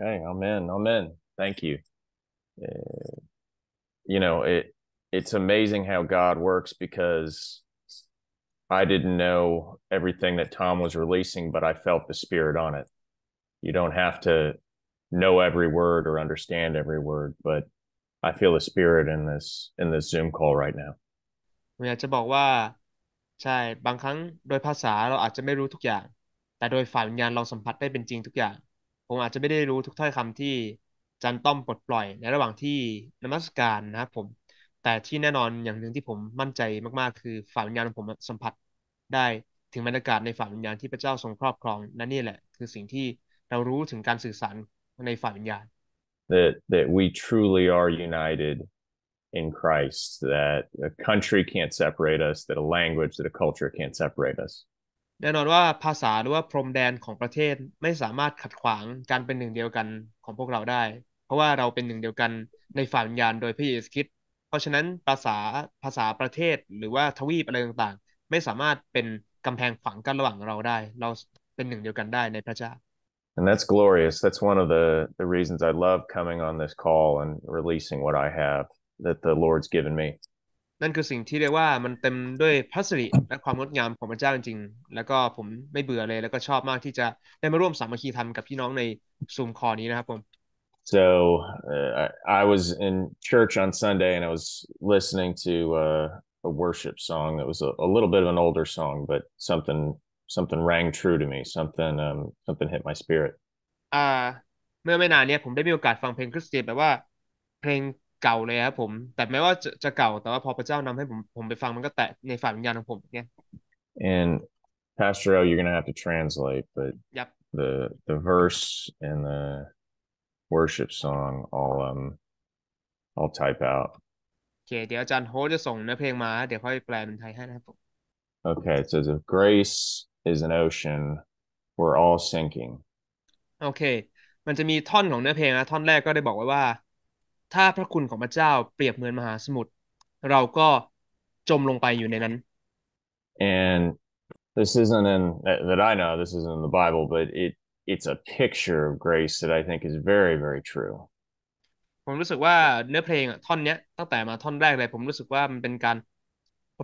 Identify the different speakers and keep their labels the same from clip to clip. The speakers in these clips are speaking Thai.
Speaker 1: Okay, I'm in. I'm in. Thank you. Uh, you know, it it's amazing how God works because I didn't know everything that Tom was releasing, but I felt the spirit on it. You don't have to know every word or understand every word, but I feel the spirit in this in this Zoom call right now.
Speaker 2: ผมอยากจะบอกว่าใช่บางครั้งโดยภาษาเราอาจจะไม่รู้ทุกอย่างผมอาจจะไม่ได้รู้ทุกถ้อยคำที่จันต้อมปลดปล่อย ในระหว่างที่นมัสการนะครับผม แต่ที่แน่นอนอย่างหนึ่งที่ผมมั่นใจมากๆ คือฝ่ายวิญญาณของผมสัมผัสได้ถึงบรรยากาศในฝ่ายวิญญาณที่พระเจ้าทรงครอบครอง นั่นนี่แหละคือสิ่งที่เรารู้ถึงการสื่อสารในฝ่ายวิญญาณ
Speaker 1: that that we truly are united in Christ that a country can't separate us that a language that a culture can't separate us
Speaker 2: แน่นอนว่าภาษาหรือว่าพรมแดนของประเทศไม่สามารถขัดขวางการเป็นหนึ่งเดียวกันของพวกเราได้ เพราะว่าเราเป็นหนึ่งเดียวกันในฝ่ายวิญญาณโดยพระเยซูคริสต์เพราะฉะนั้นภาษาภาษาประเทศหรือว่าทวีปอะไรต่างๆไม่สามารถเป็นกำแพงฝังกันระหว่างเราได้ เราเป็นหนึ่งเดียวกันได้ในพระเจ้า
Speaker 1: And that's glorious. That's one of the, the reasons I love coming on this call and releasing what I have that the Lord's given me.
Speaker 2: นั่นคือสิ่งที่เรียกว่ามันเต็มด้วยพัสิริและความงดงามของพระเจ้าจริงๆ แล้วก็ผมไม่เบื่อเลยแล้วก็ชอบมากที่จะได้มาร่วมสามัคคีธรรมกับพี่น้องในซูมคอนี้นะครับผม
Speaker 1: so uh, I was in church on Sunday and I was listening to uh, a worship song that was a, a little bit of an older song but something something rang true to me something um something hit my spirit
Speaker 2: อ่าเมื่อไม่นานเนี้ยผมได้มีโอกาสฟังเพลงคริสเตียนแบบว่าเพลงเก่าเลยครับผม แต่แม้ว่าจะจะเก่า แต่ว่าพอพระเจ้านำให้ผมผมไปฟังมันก็แตะในฝ่ายวิญญาณของผมเนี่ย
Speaker 1: and Pastor you're gonna have to translate but yep. the the verse and the worship song I'll um I'll type out
Speaker 2: โอเคเดี๋ยวอาจารย์โฮจะส่งเนื้อเพลงมา เดี๋ยวค่อยแปลเป็นไทยให้นะครับผม
Speaker 1: Okay it says if grace is an ocean we're all sinking
Speaker 2: โอเคมันจะมีท่อนของเนื้อเพลงนะท่อนแรกก็ได้บอกไว้ว่าถ้าพระคุณของพระเจ้าเปรียบเหมือนมหาสมุทรเราก็จมลงไปอยู่ในนั้น
Speaker 1: and this isn't in that I know this isn't in the Bible but it it's a picture of grace that I think is very very true
Speaker 2: ผมรู้สึกว่าเนื้อเพลงอ่ะท่อนเนี้ยตั้งแต่มาท่อนแรกเลยผมรู้สึกว่ามันเป็นการ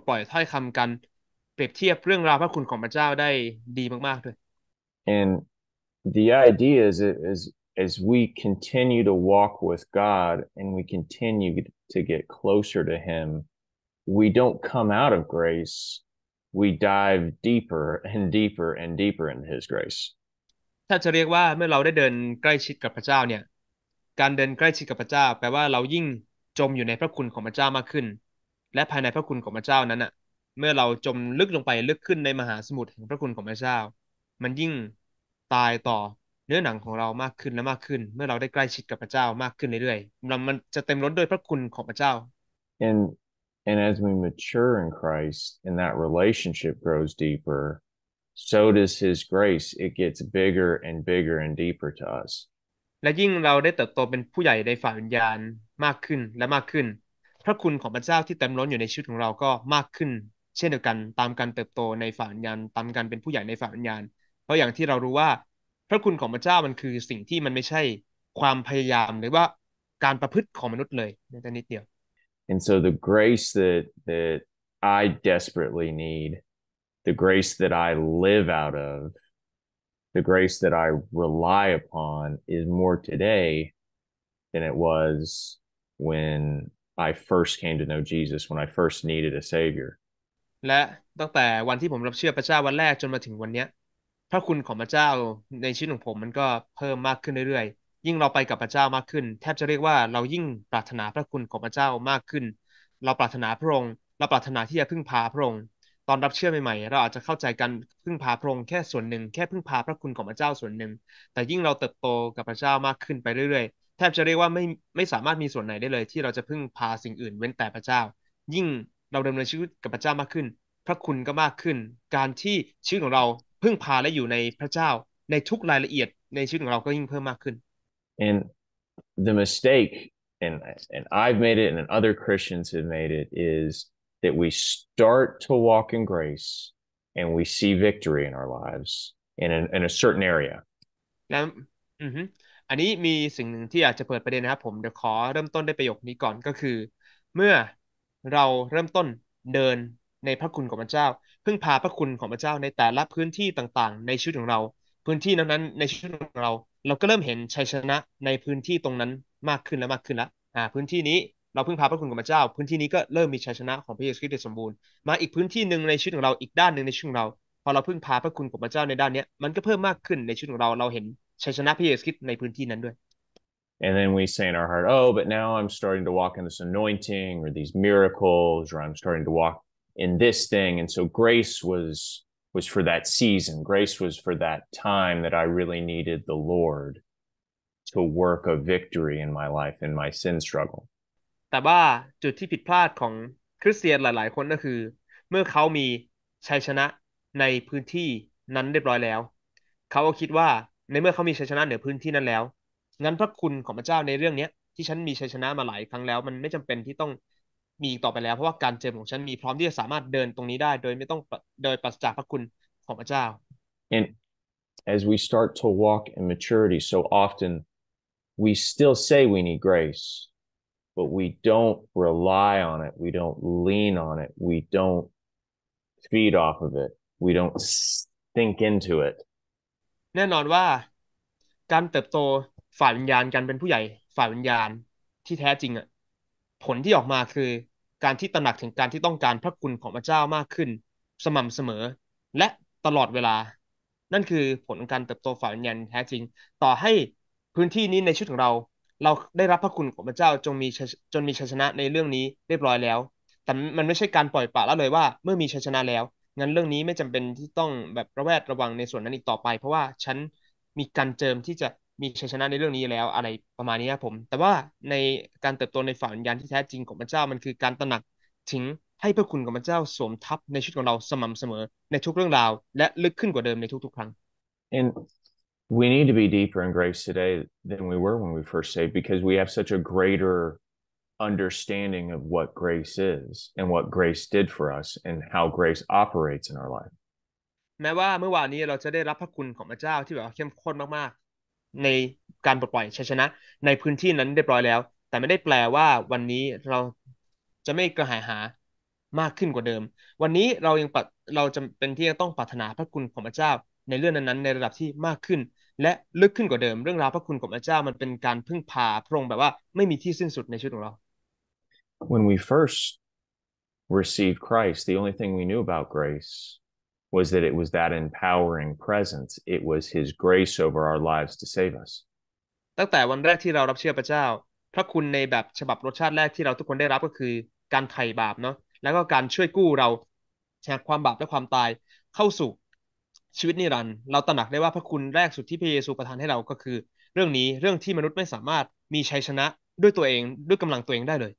Speaker 2: ปล่อยถ้อยคำกัน เปรียบเทียบเรื่องราวพระคุณของพระเจ้าได้ดีมากๆด้วย
Speaker 1: and the idea is is as we continue to walk with God and we continue to get closer to Him, we don't come out of grace. We dive deeper and deeper and deeper into His grace.
Speaker 2: ถ้าจะเรียกว่าเมื่อเราได้เดินใกล้ชิดกับพระเจ้าเนี่ย การเดินใกล้ชิดกับพระเจ้าแปลว่าเรายิ่งจมอยู่ในพระคุณของพระเจ้ามากขึ้น และภายในพระคุณของพระเจ้านั้นอะ่ะ เมื่อเราจมลึกลงไปลึกขึ้นในมหาสมุทรแห่งพระคุณของพระเจ้า มันยิ่งตายต่อเนื้อหนังของเรามากขึ้นและมากขึ้นเมื่อเราได้ใกล้ชิดกับพระเจ้ามากขึ้นเรื่อยๆมันจะเต็มล้นด้วยพระคุณของพระเจ้า
Speaker 1: and and as we mature in Christ and that relationship grows deeper so does His grace it gets bigger and bigger and deeper to
Speaker 2: us และยิ่งเราได้เติบโตเป็นผู้ใหญ่ในฝ่ายวิญญาณมากขึ้นและมากขึ้น พระคุณของพระเจ้าที่เต็มล้นอยู่ในชีวิตของเราก็มากขึ้น เช่นเดียวกันตามการเติบโตในฝ่ายวิญญาณตามการเป็นผู้ใหญ่ในฝ่ายวิญญาณ เพราะอย่างที่เรารู้ว่าพระคุณของพระเจ้ามันคือสิ่งที่มันไม่ใช่ความพยายามหรือว่าการประพฤติของมนุษย์เลยแม้แต่นิดเดียว
Speaker 1: and so the grace that that I desperately need the grace that I live out of the grace that I rely upon is more today than it was when I first came to know Jesus when I first needed a savior
Speaker 2: และตั้งแต่วันที่ผมรับเชื่อพระเจ้าวันแรกจนมาถึงวันเนี้ยพระคุณของพระเจ้าในชีวิตของผมมันก็เพิ่มมากขึ้นเรื่อยๆ ยิ่งเราไปกับพระเจ้ามากขึ้น แทบจะเรียกว่าเรายิ่งปรารถนาพระคุณของพระเจ้ามากขึ้น เราปรารถนาพระองค์ เราปรารถนาที่จะพึ่งพาพระองค์ ตอนรับเชื่อใหม่ๆ เราอาจจะเข้าใจการพึ่งพาพระองค์แค่ส่วนหนึ่งแค่พึ่งพาพระคุณของพระเจ้าส่วนหนึ่ง แต่ยิ่งเราเติบโตกับพระเจ้ามากขึ้นไปเรื่อยๆ แทบจะเรียกว่าไม่ไม่สามารถมีส่วนไหนได้เลย ที่เราจะพึ่งพาสิ่งอื่นเว้นแต่พระเจ้า ยิ่งเราดำเนินชีวิตกับพระเจ้ามากขึ้น พระคุณก็มากขึ้น การที่ชีวิตของเราพึ่งพาและอยู่ในพระเจ้าในทุกรายละเอียดในชีวิตของเราก็ยิ่งเพิ่มมากขึ้น
Speaker 1: and the mistake and and I've made it and other Christians have made it is that we start to walk in grace and we see victory in our lives in a, in a certain area
Speaker 2: แล้วอืออันนี้มีสิ่งหนึ่งที่อยากจะเปิดประเด็นนะครับผมเดี๋ยวขอ เริ่มต้นได้ประโยคนี้ก่อนก็คือ เมื่อเราเริ่มต้นเดินในพระคุณของพระเจ้าพึ่งพาพระคุณของพระเจ้าในแต่ละพื้นที่ต่างๆ ในชีวิตของเรา พื้นที่นั้นๆในชีวิตของเราเราก็เริ่มเห็นชัยชนะในพื้นที่ตรงนั้นมากขึ้นและมากขึ้นแล้วอ่า พื้นที่นี้เราพึ่งพาพระคุณของพระเจ้า พื้นที่นี้ก็เริ่มมีชัยชนะของพระเยซูคริสต์สมบูรณ์ มาอีกพื้นที่หนึ่งในชีวิตของเราอีกด้านหนึ่งในชีวิตของเรา พอเราพึ่งพาพระคุณของพระเจ้าในด้านนี้มันก็เพิ่มมากขึ้นในชีวิตของเรา เราเห็นชัยชนะพระเยซูคริสต์ในพื้นที่นั้นด้วย
Speaker 1: And then we say in our heart, oh, but now I'm starting to walk in this anointing or these miracles, or I'm starting to walk in this thing and so grace was was for that season grace was for that time that i really needed the lord to work a victory in my life in my sin struggle
Speaker 2: แต่ว่าจุดที่ผิดพลาดของคริสเตียนหลาย ๆ คนก็คือ เมื่อเขามีชัยชนะในพื้นที่นั้นเรียบร้อยแล้วเขาก็คิดว่าในเมื่อเขามีชัยชนะเหนือพื้นที่นั้นแล้ว งั้นพระคุณของพระเจ้าในเรื่องนี้ที่ฉันมีชัยชนะมาหลายครั้งแล้ว มันไม่จำเป็นที่ต้องมีต่อไปแล้วเพราะว่าการเจิมของฉันมีพร้อมที่จะสามารถเดินตรงนี้ได้ โดยไม่ต้องโดยปราศจากพระคุณของพระเจ้า
Speaker 1: and as we start to walk in maturity so often we still say we need grace but we don't rely on it we don't lean on it we don't feed off of it we don't t h i n k into it
Speaker 2: แน่นอนว่า การเติบโตฝ่ายวิญญาณการเป็นผู้ใหญ่ฝ่ายวิญญาณที่แท้จริงอ่ะผลที่ออกมาคือการที่ตระหนักถึงการที่ต้องการพระคุณของพระเจ้ามากขึ้น สม่ำเสมอ และตลอดเวลา นั่นคือผลของการเติบโตฝ่ายวิญญาณแท้จริง ต่อให้พื้นที่นี้ในชีวิตของเรา เราได้รับพระคุณของพระเจ้าจงมีจนมีชัยชนะในเรื่องนี้เรียบร้อยแล้ว แต่มันไม่ใช่การปล่อยปละละเลยว่าเมื่อมีชัยชนะแล้วงั้นเรื่องนี้ไม่จำเป็นที่ต้องแบบระแวดระวังในส่วนนั้นอีกต่อไป เพราะว่าฉันมีการเจิมที่จะมีชัยชนะในเรื่องนี้แล้วอะไรประมาณนี้ครับผม แต่ว่าในการเติบโตในฝ่ายวิญญาณที่แท้จริงของพระเจ้ามันคือการตระหนักถึงให้พระคุณของพระเจ้าสวมทับในชีวิตของเราสม่ำเสมอในทุกเรื่องราว และลึกขึ้นกว่าเดิมในทุกๆ ครั้ง
Speaker 1: and we need to be deeper in grace today than we were when we first saved because we have such a greater understanding of what grace is and what grace did for us and how grace operates in our life
Speaker 2: แม้ว่าเมื่อวานนี้เราจะได้รับพระคุณของพระเจ้าที่แบบเข้มข้นมากในการปลดปล่อยชัยชนะ ในพื้นที่นั้นเรียบร้อยแล้ว แต่ไม่ได้แปลว่าวันนี้เราจะไม่กระหายหามากขึ้นกว่าเดิม วันนี้เรายังปัดเราจะเป็นที่ต้องปรารถนาพระคุณของพระเจ้า ในเรื่องนั้น ๆ ในระดับที่มากขึ้น และลึกขึ้นกว่าเดิม เรื่องราวพระคุณของพระเจ้ามันเป็นการพึ่งพาพระองค์แบบว่าไม่มีที่สิ้นสุดในชีวิตของเรา
Speaker 1: When we first received Christ the only thing we knew about grace was that it was that empowering presence. It was His grace over our lives to save us.
Speaker 2: ตั้งแต่วันแรกที่เรารับเชื่อพระเจ้าพระคุณในแบบฉบับรสชาติแรกที่เราทุกคนได้รับก็คือการไถ่บาปเนาะแล้วก็การช่วยกู้เราจากความบาปและความตายเข้าสู่ชีวิตนิรันดร์เราตระหนักได้ว่าพระคุณแรกสุดที่พระเยซูประทานให้เราก็คือ เรื่องนี้เรื่องที่มนุษย์ไม่สามารถมีชัยชนะด้วยตัวเองด้วยกำลังตัวเองได้เลย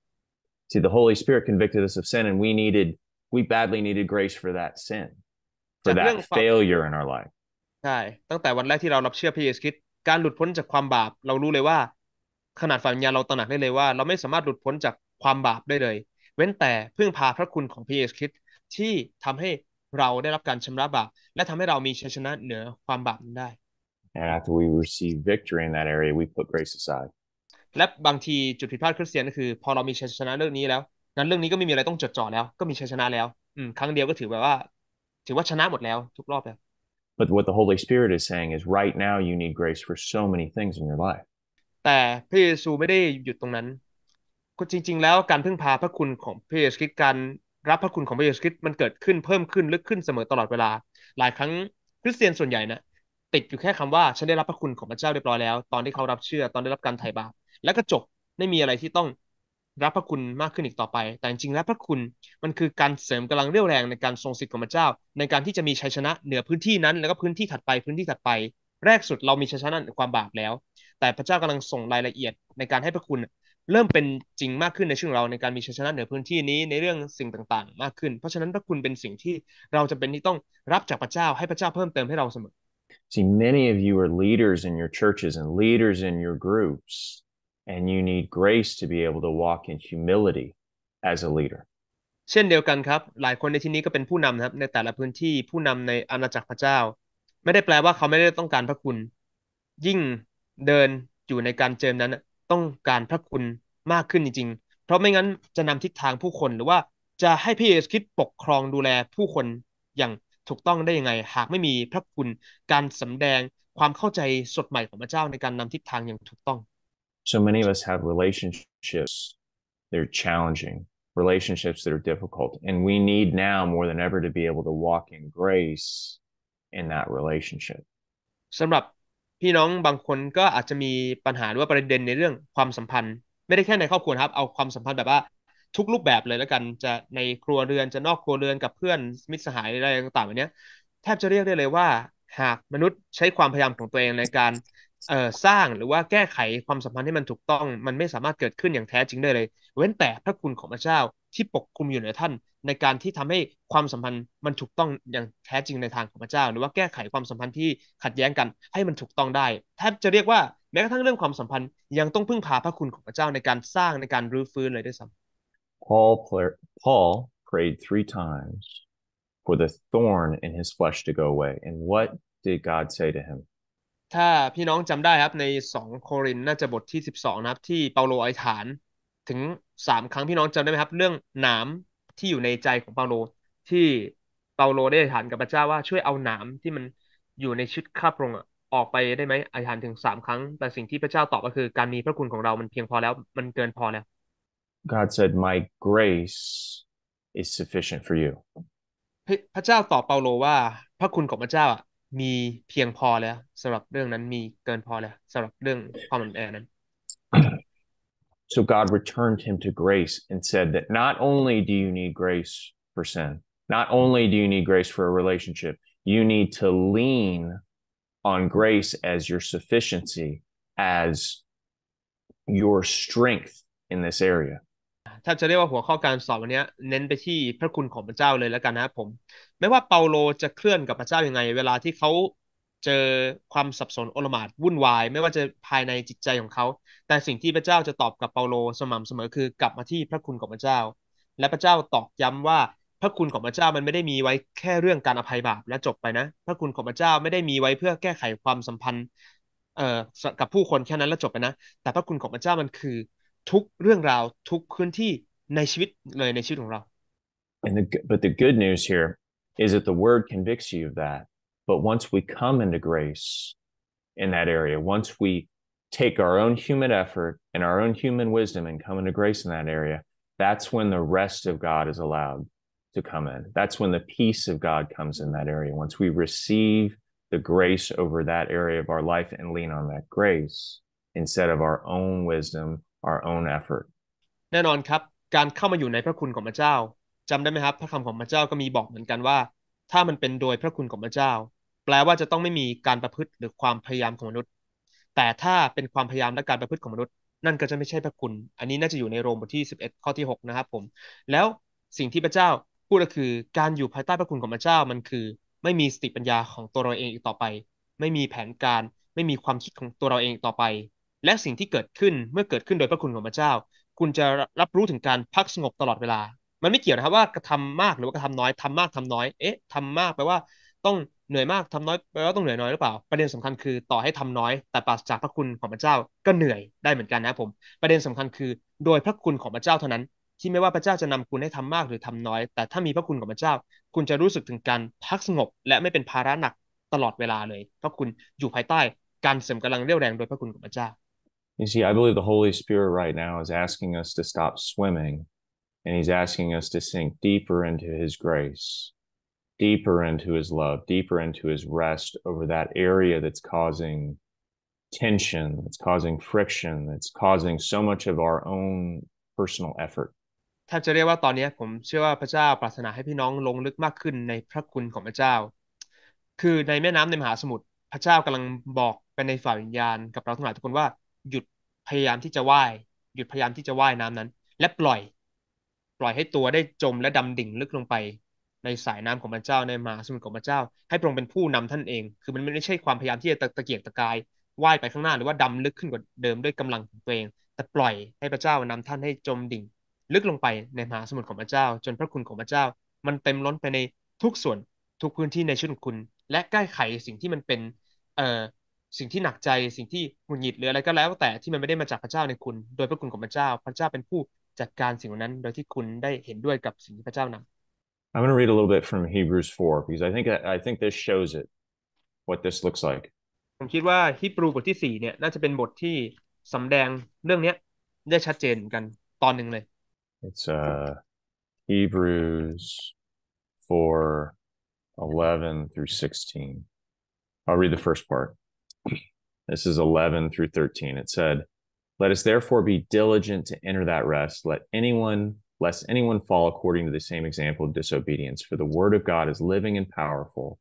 Speaker 1: See the Holy Spirit convicted us of sin and we needed we badly needed grace for that sin for that failure in our life
Speaker 2: ใช่ ตั้งแต่วันแรกที่เรารับเชื่อพระเยซูคริสต์การหลุดพ้นจากความบาป เรารู้เลยว่า ขนาดฝ่ายวิญญาณเราตระหนักได้เลยว่า เราไม่สามารถหลุดพ้นจากความบาปได้เลย เว้นแต่พึ่งพาพระคุณของพระเยซูคริสต์ที่ทำให้เราได้รับการชำระบาป และทำให้เรามีชัยชนะเหนือความบาปนั้นได้
Speaker 1: And after we receive victory in that area, we put grace aside.
Speaker 2: และบางทีจุดผิดพลาดคริสเตียนก็คือพอเรามีชัยชนะเรื่องนี้แล้ว งั้นเรื่องนี้ก็ไม่มีอะไรต้องจดจ่อแล้ว ก็มีชัยชนะแล้วอืมครั้งเดียวก็ถือแบบว่าถือว่าชนะหมดแล้วทุกรอบแล้ว
Speaker 1: but what the Holy Spirit is saying is right now you need grace for so many things in your life
Speaker 2: แต่พระเยซูไม่ได้หยุดตรงนั้นก็จริง ๆ แล้วการพึ่งพาพระคุณของพระเยซูคริสต์การรับพระคุณของพระเยซูคริสต์มันเกิดขึ้นเพิ่มขึ้นลึกขึ้นเสมอตลอดเวลา หลายครั้งคริสเตียนส่วนใหญ่นะติดอยู่แค่คำว่าฉันได้รับพระคุณของพระเจ้าเรียบร้อยแล้ว ตอนที่เขารับเชื่อตอนได้รับการไถ่บาปแล้วก็จบไม่มีอะไรที่ต้องรับพระคุณมากขึ้นอีกต่อไป แต่จริงๆแล้วพระคุณมันคือการเสริมกำลังเรี่ยวแรงในการทรงสิทธิ์ของพระเจ้า ในการที่จะมีชัยชนะเหนือพื้นที่นั้น แล้วก็พื้นที่ถัดไปพื้นที่ถัดไป แรกสุดเรามีชัยชนะในความบาปแล้ว แต่พระเจ้ากำลังส่งรายละเอียด ในการให้พระคุณเริ่มเป็นจริงมากขึ้นในชีวงเราในการมีชัยชนะเหนือพื้นที่นี้ในเรื่องสิ่งต่างๆ มากขึ้นเพราะฉะนั้นพระคุณเป็นสิ่งที่เราจะเป็นที่ต้องรับจากพระเจ้าให้พระเจ้าเพิ่มเติมให้เราเสมอ
Speaker 1: See many of you are leaders in your churches and leaders in your groups and you need grace to be able to walk in humility as a leader
Speaker 2: เช่นเดียวกันครับ หลายคนในที่นี้ก็เป็นผู้นำนะครับในแต่ละพื้นที่ผู้นำในอาณาจักรพระเจ้า ไม่ได้แปลว่าเขาไม่ได้ต้องการพระคุณ ยิ่งเดินอยู่ในการเจิมนั้นต้องการพระคุณมากขึ้นจริงๆ เพราะไม่งั้นจะนำทิศทางผู้คนหรือว่าจะให้พระเยซูคริสต์ปกครองดูแลผู้คนอย่างถูกต้องได้ยังไง หากไม่มีพระคุณ การสำแดงความเข้าใจสดใหม่ของพระเจ้า ในการนำทิศทางอย่างถูกต้อง
Speaker 1: so many of us have relationships that are challenging, relationships that are difficult. And we need now more than ever to be able to walk in grace in that relationship.
Speaker 2: สำหรับพี่น้องบางคนก็อาจจะมีปัญหาหรือว่าประเด็นในเรื่องความสัมพันธ์ ไม่ได้แค่ในครอบครัวครับ เอาความสัมพันธ์แบบว่าทุกรูปแบบเลยแล้วกันจะในครัวเรือนจะนอกครัวเรือนกับเพื่อนมิตรสหายอะไรต่างๆแบบนี้แทบจะเรียกได้เลยว่าหากมนุษย์ใช้ความพยายามของตัวเองในการสร้างหรือว่าแก้ไขความสัมพันธ์ให้มันถูกต้องมันไม่สามารถเกิดขึ้นอย่างแท้จริงได้เลย เว้นแต่พระคุณของพระเจ้าที่ปกคลุมอยู่ในท่านในการที่ทำให้ความสัมพันธ์ มันถูกต้องอย่างแท้จริงในทางของพระเจ้า หรือว่าแก้ไขความสัมพันธ์ที่ขัดแย้งกันให้มันถูกต้องได้แทบจะเรียกว่าแม้กระทั่งเรื่องความสัมพันธ์ยังต้องพึ่งพาพระคุณของพระเจ้าในการสร้างในการรื้อฟื้นเลยด้วยซ้
Speaker 1: ำ Paul Paul prayed three times for the thorn in his flesh to go away and what did God say to him
Speaker 2: ถ้าพี่น้องจำได้ครับในสองโครินน่าจะบทที่สิบสองนะครับที่เปาโลอธิษฐานถึงสามครั้งพี่น้องจำได้ไหมครับ เรื่องหนามที่อยู่ในใจของเปาโลที่เปาโลได้อธิษฐานกับพระเจ้าว่าช่วยเอาหนามที่มันอยู่ในชุดคาบรงอออกไปได้ไหมอธิษฐานถึงสามครั้งแต่สิ่งที่พระเจ้าตอบก็คือ การมีพระคุณของเรามันเพียงพอแล้วมันเกินพอแล้ว
Speaker 1: God said my grace is sufficient for you
Speaker 2: พระเจ้าตอบเปาโลว่าพระคุณของพระเจ้าอ่ะมีเพียงพอแล้วสำหรับเรื่องนั้น มีเกินพอแล้วสำหรับเรื่องความอ่อนแอนั้น
Speaker 1: So God returned him to grace and said that not only do you need grace for sin, not only do you need grace for a relationship, you need to lean on grace as your sufficiency, as your strength in this area.
Speaker 2: ถ้าจะเรียกว่าหัวข้อการสอนวันนี้เน้นไปที่พระคุณของพระเจ้าเลยแล้วกันนะผมไม่ว่าเปาโลจะเคลื่อนกับพระเจ้ายัางไง เวลาที่เขาเจอความสับสนโอลมาดวุ่นวาย ไม่ว่าจะภายในจิตใจของเขาแต่สิ่งที่พระเจ้าจะตอบกับเปาโลสม่ำเสมอคือ กลับมาที่พระคุณของพระเจ้า และพระเจ้าตอกย้ำว่า พระคุณของพระเจ้ามันไม่ได้มีไว้แค่เรื่องการอภัยบาปและจบไปนะ พระคุณของพระเจ้าไม่ได้มีไว้เพื่อแก้ไขความสัมพันธ์เอ่อกับผู้คนแค่นั้นแล้วจบไปนะแต่พระคุณของพระเจ้ามันคือทุกเรื่องราวทุกพื้นที่ในชีวิตเลยในชีวิตของเรา
Speaker 1: and the, but the good news here is that the word convicts you of that but once we come into grace in that area once we take our own human effort and our own human wisdom and come into grace in that area that's when the rest of god is allowed to come in that's when the peace of god comes in that area once we receive the grace over that area of our life and lean on that grace instead of our own wisdom our own effort
Speaker 2: แน่นอนครับ การเข้ามาอยู่ในพระคุณของพระเจ้า จำได้ไหมครับ พระคำของพระเจ้าก็มีบอกเหมือนกันว่า ถ้ามันเป็นโดยพระคุณของพระเจ้า แปลว่าจะต้องไม่มีการประพฤติหรือความพยายามของมนุษย์ แต่ถ้าเป็นความพยายามและการประพฤติของมนุษย์ นั่นก็จะไม่ใช่พระคุณ อันนี้น่าจะอยู่ในโรมบทที่ 11 ข้อที่ 6 นะครับผม แล้วสิ่งที่พระเจ้าพูดก็คือ การอยู่ภายใต้พระคุณของพระเจ้า มันคือ ไม่มีสติปัญญาของตัวเราเองอีกต่อไป ไม่มีแผนการ ไม่มีความคิดของตัวเราเองต่อไปและสิ่งที่เกิดขึ้นเมื่อเกิดขึ้นโดยพระคุณของพระเจ้า คุณจะรับรู้ถึงการพักสงบตลอดเวลา มันไม่เกี่ยวนะครับว่ากระทำมากหรือว่ากระทำน้อยทำมากทำน้อย เอ๊ะทำมากแปลว่า ต้องเหนื่อยมากทำน้อยแปลว่าต้องเหนื่อยน้อยหรือเปล่า ประเด็นสำคัญคือต่อให้ทำน้อยแต่ปราศจากพระคุณของพระเจ้าก็เหนื่อยได้เหมือนกันนะผม ประเด็นสำคัญคือ โดยพระคุณของพระเจ้าเท่านั้น ที่ไม่ว่าพระเจ้าจะนำคุณให้ทำมากหรือทำน้อย แต่ถ้ามีพระคุณของพระเจ้า คุณจะรู้สึกถึงการพักสงบ และไม่เป็นภาระหนักตลอดเวลาเลย เพราะคุณอยู่ภายใต้การเสริมกำลังเรี่ยวแรงโดยพระคุณของพระเจ้า
Speaker 1: You see, I believe the Holy Spirit right now is asking us to stop swimming and he's asking us to sink deeper into his grace, deeper into his love, deeper into his rest over that area that's causing tension, that's causing friction, that's causing so much of our own personal effort.
Speaker 2: แทบจะเรียกว่าตอนนี้ผมเชื่อว่าพระเจ้าปรารถนาให้พี่น้องลงลึกมากขึ้นในพระคุณของพระเจ้า คือในแม่น้ําในมหาสมุทรพระเจ้ากําลังบอกไปในฝ่ายวิญญาณกับเราทั้งหลายทุกคนว่าหยุดพยายามที่จะว่ายหยุดพยายามที่จะว่ายน้ำนั้น และปล่อย ปล่อยให้ตัวได้จมและดำดิ่งลึกลงไป ในสายน้ำของพระเจ้าในมหาสมุทรของพระเจ้าให้พระองค์เป็นผู้นำท่านเอง คือมันไม่ใช่ความพยายามที่จะตะเกียกตะกายว่ายไปข้างหน้า หรือว่าดำลึกขึ้นกว่าเดิมด้วยกำลังของตัวเองแต่ปล่อยให้พระเจ้านำท่านให้จมดิ่ง ลึกลงไปในมหาสมุทรของพระเจ้าจนพระคุณของพระเจ้า มันเต็มล้นไปในทุกส่วน ทุกพื้นที่ในชุดคุณ และแก้ไขสิ่งที่มันเป็นเอ่อสิ่งที่หนักใจสิ่งที่หงุดหงิดหรืออะไรก็แล้ว แต่ที่มันไม่ได้มาจากพระเจ้าในคุณโดยพระคุณของพระเจ้าพระเจ้าเป็นผู้จัดการสิ่งนั้น โดยที่คุณได้เห็นด้วยกับสิ่งที่พระเจ้านำ
Speaker 1: I'm going to read a little bit from Hebrews 4 because I think I think this shows it what this looks like
Speaker 2: ผมคิดว่าฮีบรูบทที่ 4 เนี่ยน่าจะเป็นบทที่สำแดงเรื่องนี้ได้ชัดเจนกันตอนหนึ่งเลย
Speaker 1: It's uh Hebrews 4 11 through 16 I'll read the first part This is 11 through 13. It said, Let us therefore be diligent to enter that rest. Let anyone, lest anyone fall according to the same example of disobedience. For the word of God is living and powerful,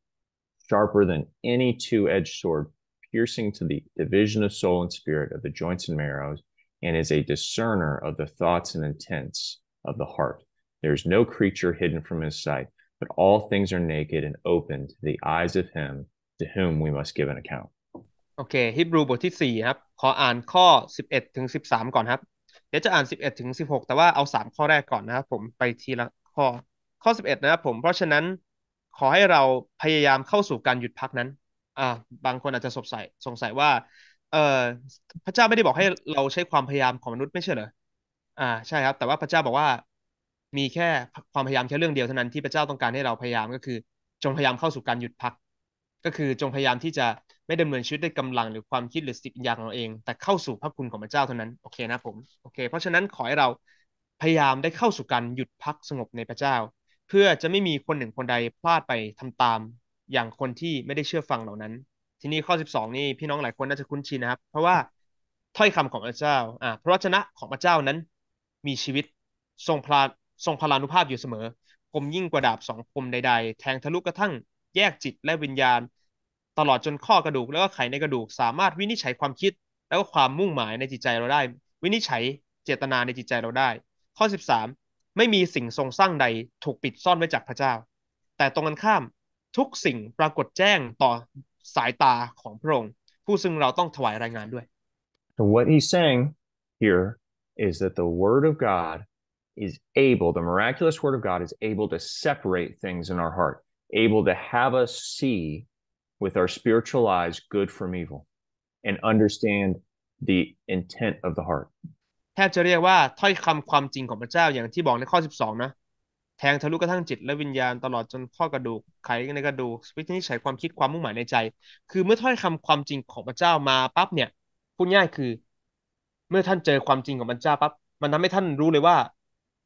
Speaker 1: sharper than any two edged sword, piercing to the division of soul and spirit, of the joints and marrows, and is a discerner of the thoughts and intents of the heart. There is no creature hidden from his sight, but all things are naked and open to the eyes of him to whom we must give an account.
Speaker 2: โอเคฮิบรูบทที่สี่ครับขออ่านข้อสิบเอ็ดถึงสิบสามก่อนครับ เดี๋ยวจะอ่านสิบเอ็ดถึงสิบหกแต่ว่าเอาสามข้อแรกก่อนนะครับผมไปทีละข้อข้อสิบเอ็ดนะครับผมเพราะฉะนั้นขอให้เราพยายามเข้าสู่การหยุดพักนั้น อ่า บางคนอาจจะสงสัยสงสัยว่าเออพระเจ้าไม่ได้บอกให้เราใช้ความพยายามของมนุษย์ไม่ใช่เหรออ่าใช่ครับ แต่ว่าพระเจ้าบอกว่า มีแค่ความพยายามแค่เรื่องเดียวเท่านั้นที่พระเจ้าต้องการให้เราพยายามก็คือ จงพยายามเข้าสู่การหยุดพักก็คือจงพยายามที่จะไม่ดำเนินชีวิตด้วยกาลังหรือความคิดหรือสติปัญญาของเราเอง แต่เข้าสู่พระคุณของพระเจ้าเท่านั้นโอเคนะผมโอเคเพราะฉะนั้นขอให้เราพยายามได้เข้าสู่การหยุดพักสงบในพระเจ้า เพื่อจะไม่มีคนหนึ่งคนใดพลาดไปทำตาม อย่างคนที่ไม่ได้เชื่อฟังเหล่านั้น ทีนี้ข้อ 12 นี่พี่น้องหลายคนน่าจะคุ้นชินนะครับ เพราะว่าถ้อยคำของพระเจ้าอ่าพระวจนะของพระเจ้านั้น มีชีวิตทรงพลาทรงพลานุภาพอยู่เสมอคมยิ่งกว่าดาบสองคมใดๆ แทงทะลุกระทั่งแยกจิตและวิญญาณ ตลอดจนข้อกระดูกแล้วก็ไขในกระดูกสามารถวินิจฉัยความคิดแล้วก็ความมุ่งหมายในจิตใจเราได้ วินิจฉัยเจตนาในจิตใจเราได้ ข้อ 13 ไม่มีสิ่งทรงสร้างใด ถูกปิดซ่อนไว้จากพระเจ้า แต่ตรงกันข้ามทุกสิ่งปรากฏแจ้งต่อสายตาของพระองค์ผู้ซึ่งเราต้องถวายรายงานด้วย
Speaker 1: So what he's saying here is that the word of God is able, the miraculous word of God is able to separate things in our heart. able to have us see with our spiritual eyes good from evil and understand the intent of the heart
Speaker 2: แทบจะเรียกว่าถ้อยคำความจริงของพระเจ้าอย่างที่บอกในข้อ 12 นะ แทงทะลุกระทั่งจิตและวิญญาณตลอดจนข้อกระดูก ไขในกระดูกวิธีใช้ความคิดความมุ่งหมายในใจ คือเมื่อถ้อยคำความจริงของพระเจ้ามาปั๊บเนี่ย พูดง่ายคือ เมื่อท่านเจอความจริงของพระเจ้าปั๊บ มันทำให้ท่านรู้เลยว่า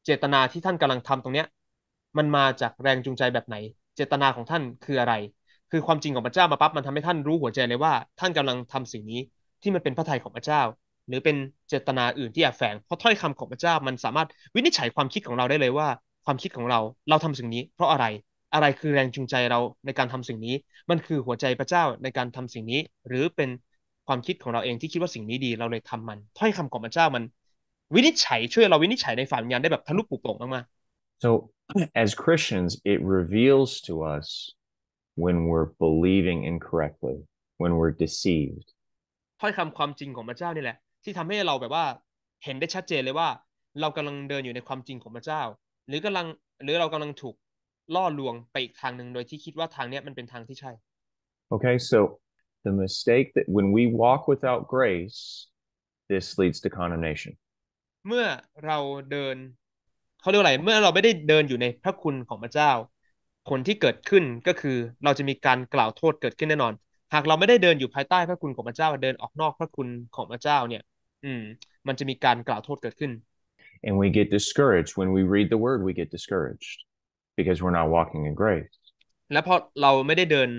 Speaker 2: เจตนาที่ท่านกำลังทำตรงเนี้ย มันมาจากแรงจูงใจแบบไหนเจตนาของท่านคืออะไร คือ ความจริงของพระเจ้ามาปั๊บมันทำให้ท่านรู้หัวใจเลยว่า ท่านกำลังทำสิ่งนี้ที่มันเป็นพระทัยของพระเจ้า หรือเป็นเจตนาอื่นที่แอบแฝงเพราะถ้อยคำของพระเจ้ามันสามารถวินิจฉัยความคิดของเราได้เลยว่า ความคิดของเราเราทำสิ่งนี้ เพราะอะไรอะไรคือแรงจูงใจเราในการทำสิ่งนี้ มันคือหัวใจพระเจ้าในการทำสิ่งนี้ หรือเป็นความคิดของเราเองที่คิดว่าสิ่งนี้ดีเราเลยทำมัน ถ้อยคำของพระเจ้ามัน วินิจฉัยช่วยเราวินิจฉัยในฝ่ายวิญญาณได้แบบทะลุปลุกโป่งมาก
Speaker 1: ๆ so as Christians, it reveals to us when we're believing incorrectly, when we're deceived. Okay, so the mistake that when we walk without grace, this leads to condemnation.
Speaker 2: เมื่อเราเดินเขาเรียกอะไรเมื่อเราไม่ได้เดินอยู่ในพระคุณของพระเจ้าผลที่เกิดขึ้นก็คือเราจะมีการกล่าวโทษเกิดขึ้นแน่นอน หากเราไม่ได้เดินอยู่ภายใต้พระคุณของพระเจ้าเดินออกนอกพระคุณของพระเจ้าเนี่ย อืมมันจะมีการกล่าวโทษเกิดขึ้น
Speaker 1: and we get discouraged when we read the word we get discouraged because we're not walking in grace
Speaker 2: และพอเราไม่ได้เดิน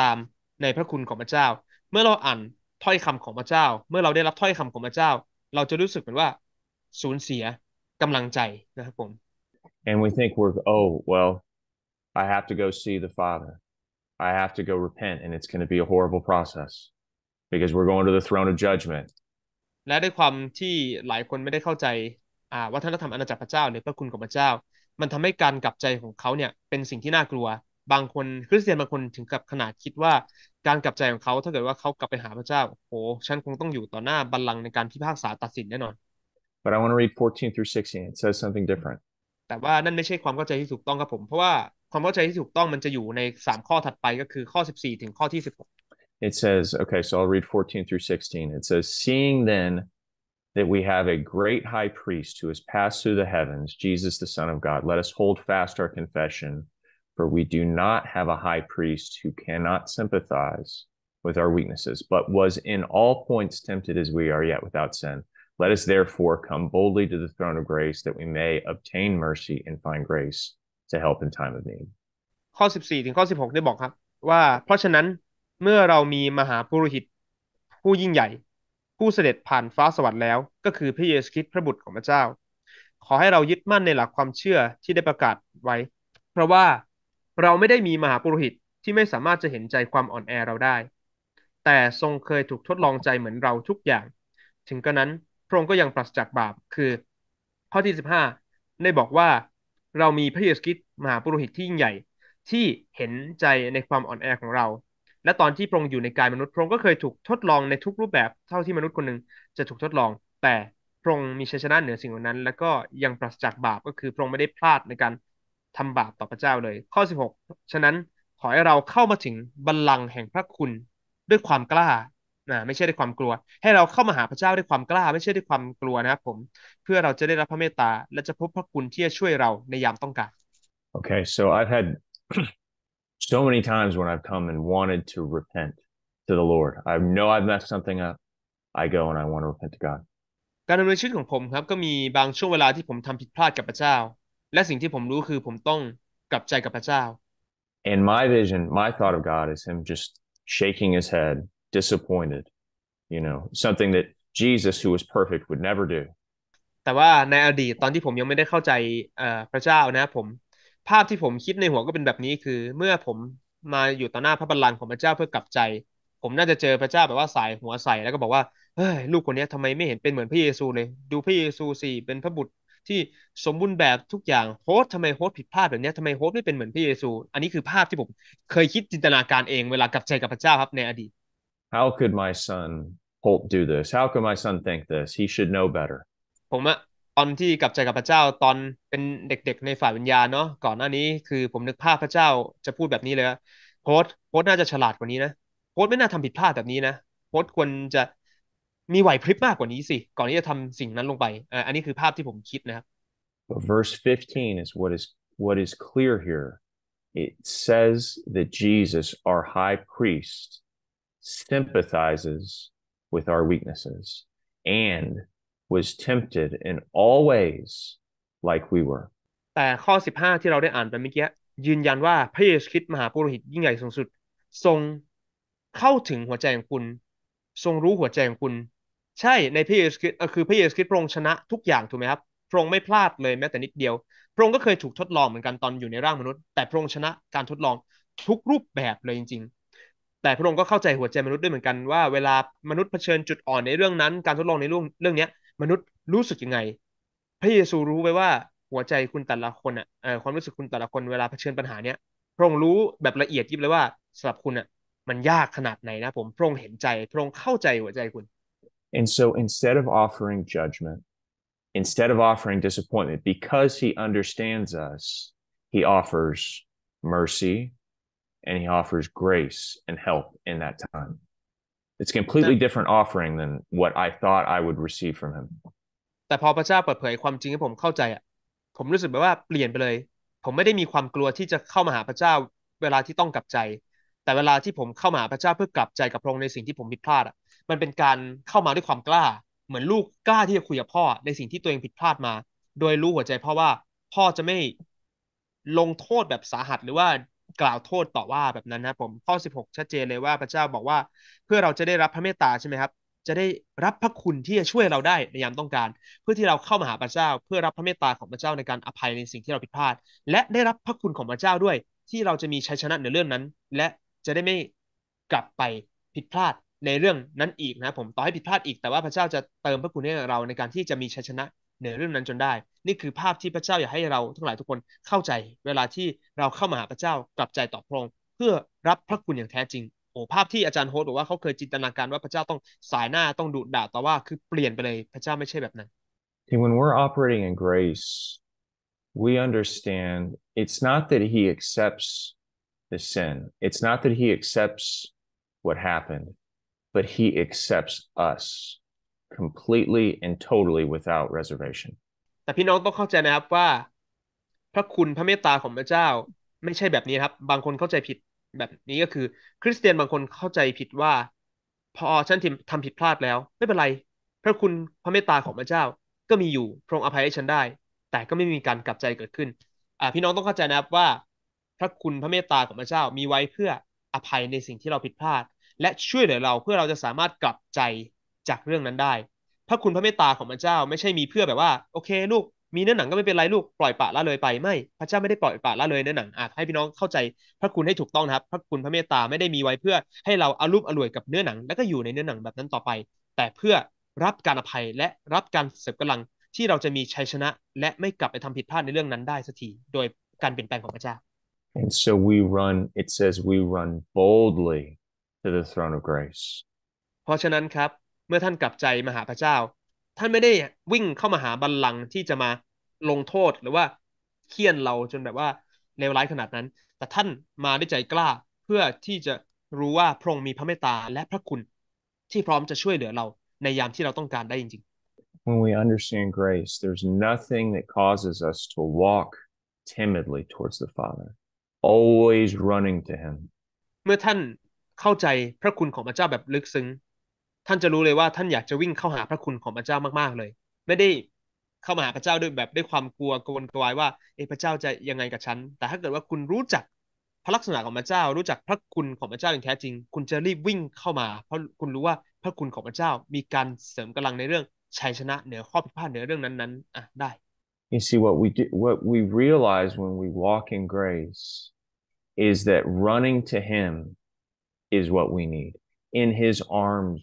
Speaker 2: ตามในพระคุณของพระเจ้า เมื่อเราอ่านถ้อยคำของพระเจ้า เมื่อเราได้รับถ้อยคำของพระเจ้า เราจะรู้สึกเหมือนว่าสูญเสียกำลังใจนะครับผม
Speaker 1: and we think we're oh well I have to go see the Father I have to go repent and it's going to be a horrible process because we're going to the throne of judgment
Speaker 2: และด้วยความที่หลายคนไม่ได้เข้าใจอ่าวัฒนธรรมอาณาจักรพระเจ้าหรือพระคุณของพระเจ้า มันทำให้การกลับใจของเขาเนี่ยเป็นสิ่งที่น่ากลัว บางคนคริสเตียนบางคนถึงกับขนาดคิดว่าการกลับใจของเขาถ้าเกิดว่าเขากลับไปหาพระเจ้า โอ้ฉันคงต้องอยู่ต่อหน้าบัลลังก์ในการพิพากษาตัดสินแน่นอน
Speaker 1: but I want to read 14 through 16 it says something different
Speaker 2: แต่ว่านั่นไม่ใช่ความเข้าใจที่ถูกต้องครับผมเพราะว่าความเข้าใจที่ถูกต้องมันจะอยู่ในสามข้อถัดไปก็คือข้อ14 16
Speaker 1: it says okay so I'll read 14 through 16 it says seeing then that we have a great high priest who has passed through the heavens, Jesus, the Son of God. Let us hold fast our confession, for we do not have a high priest who cannot sympathize with our weaknesses, but was in all points tempted as we are, yet without sin. Let us therefore come boldly to the throne of grace that we may obtain mercy and find grace to help in time of need.
Speaker 2: ข้อ 14 ถึงข้อ 16 ได้บอกครับ ว่าเพราะฉะนั้นเมื่อเรามีมหาปุโรหิต ผู้ยิ่งใหญ่ ผู้เสด็จผ่านฟ้าสวรรค์แล้ว ก็คือพระเยซูคริสต์พระบุตรของพระเจ้า ขอให้เรายึดมั่นในหลักความเชื่อที่ได้ประกาศไว้ เพราะว่าเราไม่ได้มีมหาปุโรหิตที่ไม่สามารถจะเห็นใจความอ่อนแอเราได้ แต่ทรงเคยถูกทดลองใจเหมือนเราทุกอย่างถึงกระนั้นพระองค์ก็ยังปราศจากบาป คือข้อที่ 15 ได้บอกว่าเรามีพระเยซูคริสต์มหาปุโรหิตที่ยิ่งใหญ่ ที่เห็นใจในความอ่อนแอของเรา และตอนที่พระองค์อยู่ในกายมนุษย์ พระองค์ก็เคยถูกทดลองในทุกรูปแบบเท่าที่มนุษย์คนหนึ่งจะถูกทดลอง แต่พระองค์มีชัยชนะเหนือสิ่งเหล่านั้น แล้วก็ยังปราศจากบาปก็คือพระองค์ไม่ได้พลาดในการทำบาปต่อพระเจ้าเลย ข้อ 16 ฉะนั้นขอให้เราเข้ามาถึงบัลลังก์แห่งพระคุณด้วยความกล้านะไม่ใช่ด้วยความกลัว ให้เราเข้ามาหาพระเจ้าด้วยความกล้า ไม่ใช่ด้วยความกลัวนะครับผมเพื่อเราจะได้รับพระเมตตาและจะพบพระคุณที่จะช่วยเราในยามต้องการ
Speaker 1: โอเค so I've had so many times when I've come and wanted to repent to the Lord I know I've messed something up I go and I want to repent to God
Speaker 2: การดำเนินชีวิตของผมครับก็มีบางช่วงเวลาที่ผมทำผิดพลาดกับพระเจ้า และสิ่งที่ผมรู้คือผมต้องกลับใจกับพระเจ้า
Speaker 1: And my vision my thought of God is him just shaking his head disappointed you know something that Jesus who was perfect would never do
Speaker 2: แต่ว่าในอดีต ตอนที่ผมยังไม่ได้เข้าใจพระเจ้านะผมภาพที่ผมคิดในหัวก็เป็นแบบนี้คือ เมื่อผมมาอยู่ต่อหน้าพระบัลลังก์ของพระเจ้าเพื่อกลับใจ ผมน่าจะเจอพระเจ้าแบบว่าสายหัวใสแล้วก็บอกว่าเฮ้ยลูกคนนี้ทำไมไม่เห็นเป็นเหมือนพระเยซูเลยดูพระเยซูสิเป็นพระบุตรที่สมบูรณ์แบบทุกอย่างโฮสทำไมโฮสผิดพลาดแบบนี้ทำไมโฮสไม่เป็นเหมือนพระเยซู อันนี้คือภาพที่ผมเคยคิดจินตนาการเองเวลากลับใจกับพระเจ้าครับในอดีต
Speaker 1: how could my son Holt do this? How could my son think this? He should know better.
Speaker 2: ผมอะตอนที่กลับใจกับพระเจ้าตอนเป็นเด็กๆในฝ่ายวิญญาณเนาะก่อนหน้านี้คือผมนึกภาพพระเจ้าจะพูดแบบนี้เลยโพสโพสน่าจะฉลาดกว่านี้นะโพสไม่น่าทำผิดพลาดแบบนี้นะโพสควรจะมีไหวพริบมากกว่านี้สิ ก่อนที่จะทำสิ่งนั้นลงไปอันนี้คือภาพที่ผมคิดนะครับ
Speaker 1: But verse 15 is what is what is clear here. It says that Jesus, our high priest, sympathizes with our weaknesses and was tempted in all ways like we were
Speaker 2: แต่ข้อ 15 ที่เราได้อ่านไปเมื่อกี้ ยืนยันว่าพระเยซูคริสต์มหาปุโรหิตยิ่งใหญ่สูงสุด ทรงเข้าถึงหัวใจของคุณ ทรงรู้หัวใจของคุณ ใช่ในพระเยซูคริสต์คือพระเยซูคริสต์พระองค์ชนะ ทุกอย่างถูกไหมครับพระองค์ไม่พลาดเลยแม้แต่นิดเดียวพระองค์ก็เคยถูกทดลองเหมือนกันตอนอยู่ในร่างมนุษย์ แต่พระองค์ชนะการทดลองทุกรูปแบบเลยจริง ๆแต่พระองค์ก็เข้าใจหัวใจมนุษย์ด้วยเหมือนกันว่า เวลามนุษย์เผชิญจุดอ่อนในเรื่องนั้น การทดลองในเรื่องเรื่องนี้มนุษย์รู้สึกยังไง พระเยซูรู้ไว้ว่าหัวใจคุณแต่ละคนอ่ะความรู้สึกคุณแต่ละคน เวลาเผชิญปัญหาเนี้ยพระองค์รู้แบบละเอียดยิบเลยว่าสำหรับคุณอ่ะมันยากขนาดไหนนะ ผมพระองค์เห็นใจ พระองค์เข้าใจหัวใจคุณ
Speaker 1: and so instead of offering judgment instead of offering disappointment because he understands us he offers mercy and he offers grace and help in that time. It's completely different offering than what I thought I would receive from him.
Speaker 2: แต่พอพระเจ้าเปิดเผยความจริงให้ผมเข้าใจอ่ะผมรู้สึกแบบว่าเปลี่ยนไปเลย ผมไม่ได้มีความกลัวที่จะเข้ามาหาพระเจ้า เวลาที่ต้องกลับใจ แต่เวลาที่ผมเข้ามาหาพระเจ้าเพื่อกลับใจกับพระองค์ในสิ่งที่ผมผิดพลาดอ่ะมันเป็นการเข้ามาด้วยความกล้า เหมือนลูกกล้าที่จะคุยกับพ่อในสิ่งที่ตัวเองผิดพลาดมา โดยรู้หัวใจพ่อว่าพ่อจะไม่ลงโทษแบบสาหัสหรือว่ากล่าวโทษต่อว่าแบบนั้นนะผมข้อ 16 ชัดเจนเลยว่าพระเจ้าบอกว่า เพื่อเราจะได้รับพระเมตตาใช่ไหมครับจะได้รับพระคุณที่จะช่วยเราได้ในยามต้องการ เพื่อที่เราเข้ามาหาพระเจ้าเพื่อรับพระเมตตาของพระเจ้าในการอภัยในสิ่งที่เราผิดพลาด และได้รับพระคุณของพระเจ้าด้วยที่เราจะมีชัยชนะในเรื่องนั้น และจะได้ไม่กลับไปผิดพลาดในเรื่องนั้นอีกนะผมต่อให้ผิดพลาดอีกแต่ว่าพระเจ้าจะเติมพระคุณให้เราในการที่จะมีชัยชนะนือเรื่องนั้นจนได้ นี่คือภาพที่พระเจ้าอยากให้เรา ทั้งหลายทุกคนเข้าใจเวลาที่เราเข้ามาหาพระเจ้ากลับใจต่อพระองค์เพื่อรับพระคุณอย่างแท้จริง โอ้ภาพที่อาจารย์โฮสบอกว่าเขาเคยจินตนาการว่าพระเจ้าต้องสายหน้าต้องดุด่าแต่ว่าคือเปลี่ยนไปเลยพระเจ้าไม่ใช่แบบนั้น
Speaker 1: when we're operating in grace, we understand it's not that He accepts the sin. It's not that He accepts what happened, but He accepts us. completely and totally without reservation
Speaker 2: แต่พี่น้องต้องเข้าใจนะครับว่า พระคุณพระเมตตาของพระเจ้าไม่ใช่แบบนี้ครับ บางคนเข้าใจผิดแบบนี้ก็คือ คริสเตียนบางคนเข้าใจผิดว่าพอฉันทำผิดพลาดแล้วไม่เป็นไร พระคุณพระเมตตาของพระเจ้าก็มีอยู่พระองค์อภัยให้ฉันได้ แต่ก็ไม่มีการกลับใจเกิดขึ้นอ่าพี่น้องต้องเข้าใจนะครับว่า พระคุณพระเมตตาของพระเจ้ามีไว้เพื่ออภัยในสิ่งที่เราผิดพลาด และช่วยเหลือเราเพื่อเราจะสามารถกลับใจจากเรื่องนั้นได้ พระคุณพระเมตตาของพระเจ้าไม่ใช่มีเพื่อแบบว่า โอเค ลูกมีเนื้อหนังก็ไม่เป็นไรลูกปล่อยปะละเลยไปไม่พระเจ้าไม่ได้ปล่อยปะละเลยเนื้อหนังอ่ะให้พี่น้องเข้าใจ พระคุณให้ถูกต้องนะครับ พระคุณพระเมตตาไม่ได้มีไว้เพื่อให้เราอารูปอร่วยกับเนื้อหนังแล้วก็อยู่ในเนื้อหนังแบบนั้นต่อไป แต่เพื่อรับการอภัยและรับการเสริมกำลังที่เราจะมีชัยชนะ และไม่กลับไปทำผิดพลาดในเรื่องนั้นได้สักทีโดยการเปลี่ยนแปลงของพระเจ้า
Speaker 1: and so we run it says we run boldly to the throne of grace
Speaker 2: เพราะฉะนั้นครับเมื่อท่านกลับใจมาหาพระเจ้า ท่านไม่ได้วิ่งเข้ามาหาบัลลังก์ที่จะมาลงโทษหรือว่าเคี่ยนเราจนแบบว่าเลวร้ายขนาดนั้น แต่ท่านมาด้วยใจกล้าเพื่อที่จะรู้ว่าพระองค์มีพระเมตตาและพระคุณ ที่พร้อมจะช่วยเหลือเราในยามที่เราต้องการได้จริง
Speaker 1: When we understand grace, there's nothing that causes us to walk timidly towards the Father, always running to Him.
Speaker 2: เมื่อท่านเข้าใจพระคุณของพระเจ้าแบบลึกซึ้งท่านจะรู้เลยว่า ท่านอยากจะวิ่งเข้าหาพระคุณของพระเจ้ามากๆเลย ไม่ได้เข้ามาหาพระเจ้าด้วยแบบด้วยความกลัวกวนกวายว่าเออพระเจ้าจะยังไงกับฉันแต่ถ้าเกิดว่าคุณรู้จักพระลักษณะของพระเจ้ารู้จักพระคุณของพระเจ้าอย่างแท้จริง คุณจะรีบวิ่งเข้ามาเพราะคุณรู้ว่าพระคุณของพระเจ้ามีการเสริมกำลังในเรื่องชัยชนะเหนือข้อพิพาทเหนือเรื่องนั้นๆอ่ะได้
Speaker 1: You see what we do, what we realize when we walk in grace is that running to Him is what we need. In His arms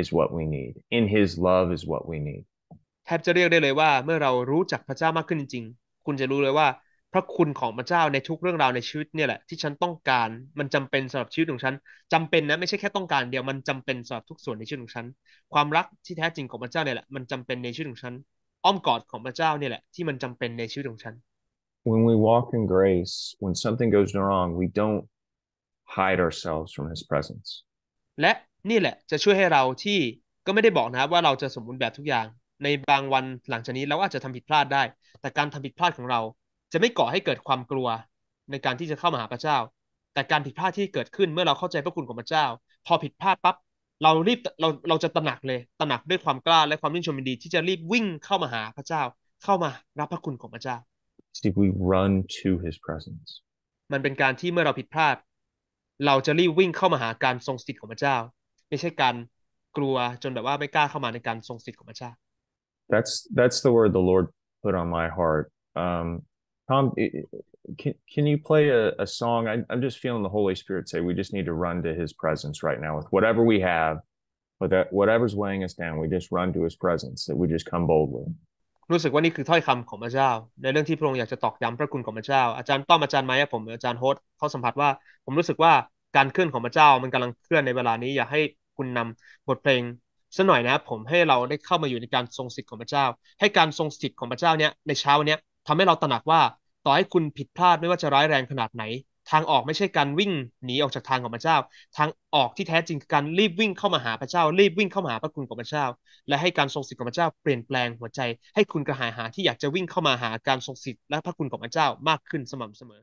Speaker 1: is what we need. In His love is what we need.
Speaker 2: แทบจะเรียกได้เลยว่าเมื่อเรารู้จักพระเจ้ามากขึ้นจริงๆ คุณจะรู้เลยว่า พระคุณของพระเจ้าในทุกเรื่องราวในชีวิตเนี่ยแหละ ที่ฉันต้องการมันจำเป็นสำหรับชีวิตของฉันจำเป็นนะไม่ใช่แค่ต้องการ เดียวมันจำเป็นสำหรับทุกส่วนในชีวิตของฉันความรักที่แท้จริงของพระเจ้าเนี่ยแหละ มันจำเป็นในชีวิตของฉันอ้อมกอดของพระเจ้าเนี่ยแหละที่มันจำเป็นในชีวิตของฉัน
Speaker 1: When we walk in grace, when something goes wrong, we don't hide ourselves from His presence.
Speaker 2: และนี่แหละจะช่วยให้เราที่ก็ไม่ได้บอกนะครับว่าเราจะสมบูรณ์แบบทุกอย่าง ในบางวันหลังจากนี้เราอาจจะทำผิดพลาดได้ แต่การทำผิดพลาดของเราจะไม่ก่อให้เกิดความกลัว ในการที่จะเข้ามาหาพระเจ้า แต่การผิดพลาดที่เกิดขึ้นเมื่อเราเข้าใจพระคุณของพระเจ้า พอผิดพลาดปั๊บเรารีบเราเราจะตระหนักเลยตระหนักด้วยความกล้าและความรื่นชมยินดี ที่จะรีบวิ่งเข้ามาหาพระเจ้า เข้ามารับพระคุณของพระเจ้า
Speaker 1: Steve, we run to His presence.
Speaker 2: มันเป็นการที่เมื่อเราผิดพลาด เราจะรีบวิ่งเข้ามาหาการทรงสถิตของพระเจ้าไม่ใช่การกลัวจนแบบว่าไม่กล้าเข้ามาในการทรงสิทธิ์ของพระเจ้า
Speaker 1: That's that's the word the Lord put on my heart. Um, Tom, can can you play a, a song? I, I'm just feeling the Holy Spirit say we just need to run to His presence right now with whatever we have, with that whatever's weighing us down. We just run to His presence. That we just come boldly.
Speaker 2: รู้สึกว่านี่คือถ้อยคำของพระเจ้า ในเรื่องที่พระองค์อยากจะตอกย้ำพระคุณของพระเจ้าอาจารย์ต้อมอาจารย์ไม้ผมอาจารย์โฮสเขาสัมผัสว่าผมรู้สึกว่าการเคลื่อนของพระเจ้ามันกำลังเคลื่อนในเวลานี้อยากให้คุณนำบทเพลงสักหน่อยนะครับผมให้เราได้เข้ามาอยู่ในการทรงสิทธิ์ของพระเจ้า ให้การทรงสิทธิ์ของพระเจ้าเนี้ยในเช้าเนี้ยทำให้เราตระหนักว่าต่อให้คุณผิดพลาดไม่ว่าจะร้ายแรงขนาดไหน ทางออกไม่ใช่การวิ่งหนีออกจากทางของพระเจ้าทางออกที่แท้จริงคือการรีบวิ่งเข้ามาหาพระเจ้า รีบวิ่งเข้ามาหาพระคุณของพระเจ้า และให้การทรงสิทธิ์ของพระเจ้าเปลี่ยนแปลงหัวใจให้คุณกระหายหาที่อยากจะวิ่งเข้ามาหาการทรงสิทธิ์และพระคุณของพระเจ้ามากขึ้นสม่ำเสมอ